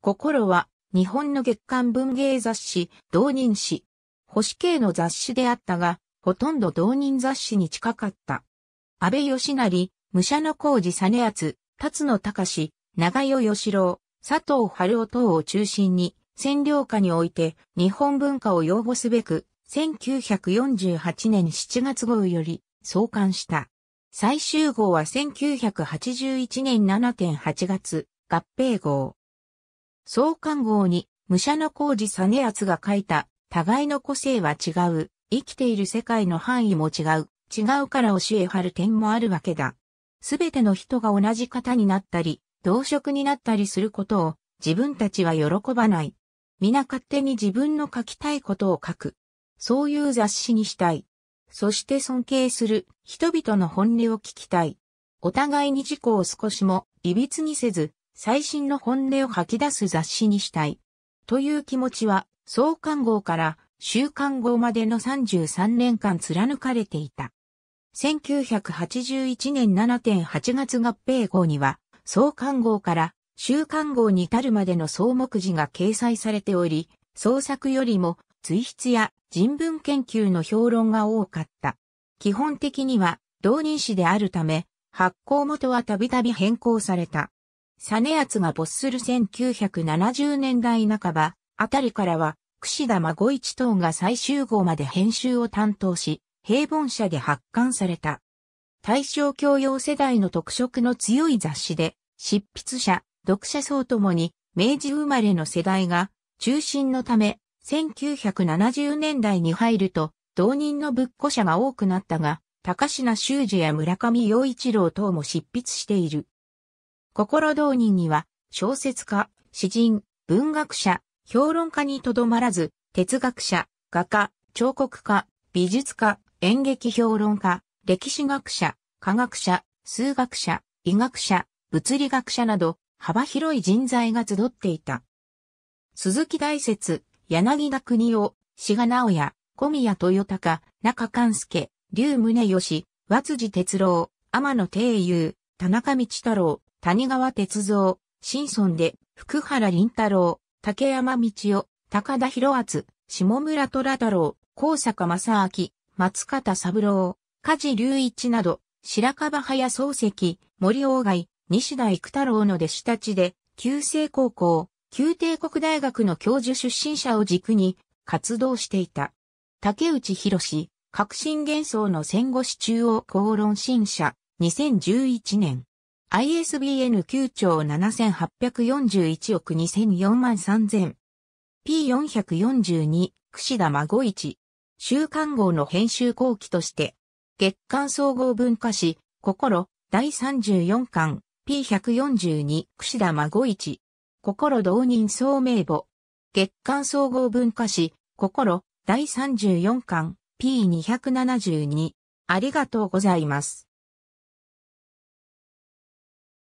心は、日本の月刊文芸雑誌、同人誌。保守系の雑誌であったが、ほとんど同人雑誌に近かった。安倍義成、武者の工事実厚、辰野隆、長与義郎、佐藤春夫等を中心に、占領下において日本文化を擁護すべく、1948年7月号より創刊した。最終号は1981年7.8月、合併号。創刊号に、武者の工事実篤が書いた、互いの個性は違う、生きている世界の範囲も違う、違うから教え張る点もあるわけだ。すべての人が同じ方になったり、同色になったりすることを、自分たちは喜ばない。皆勝手に自分の書きたいことを書く。そういう雑誌にしたい。そして尊敬する人々の本音を聞きたい。お互いに自己を少しも歪にせず、最新の本音を吐き出す雑誌にしたい。という気持ちは、創刊号から週刊号までの33年間貫かれていた。1981年7.8月合併号には、創刊号から週刊号に至るまでの総目次が掲載されており、創作よりも追筆や人文研究の評論が多かった。基本的には同人誌であるため、発行元はたびたび変更された。サネアツが没する1970年代半ば、あたりからは、櫛田孫一等が最終号まで編集を担当し、平凡社で発刊された。大正教養世代の特色の強い雑誌で、執筆者、読者層ともに、明治生まれの世代が、中心のため、1970年代に入ると、同人の仏庫者が多くなったが、高品修二や村上陽一郎等も執筆している。心道人には、小説家、詩人、文学者、評論家にとどまらず、哲学者、画家、彫刻家、美術家、演劇評論家、歴史学者、科学者、数学者、医学者、物理学者など、幅広い人材が集っていた。鈴木大説、柳田国夫、志賀直也、小宮豊隆、中勘介、竜宗義、和辻哲郎、天野定友、田中道太郎、谷川哲三、新村で、福原林太郎、竹山道夫、高田博厚、下村虎太郎、高坂正明、松方三郎、梶隆一など、白樺早漱石、森鴎外、西田育太郎の弟子たちで、旧制高校、旧帝国大学の教授出身者を軸に活動していた。竹内博革新幻想の戦後史中央公論新社、2011年。ISBN 9兆7841億2004万3000。P442、串田孫一。週刊号の編集後期として、月刊総合文化誌、心、第34巻、P142、串田孫一。心同人総名簿。月刊総合文化誌、心、第34巻、P272。ありがとうございます。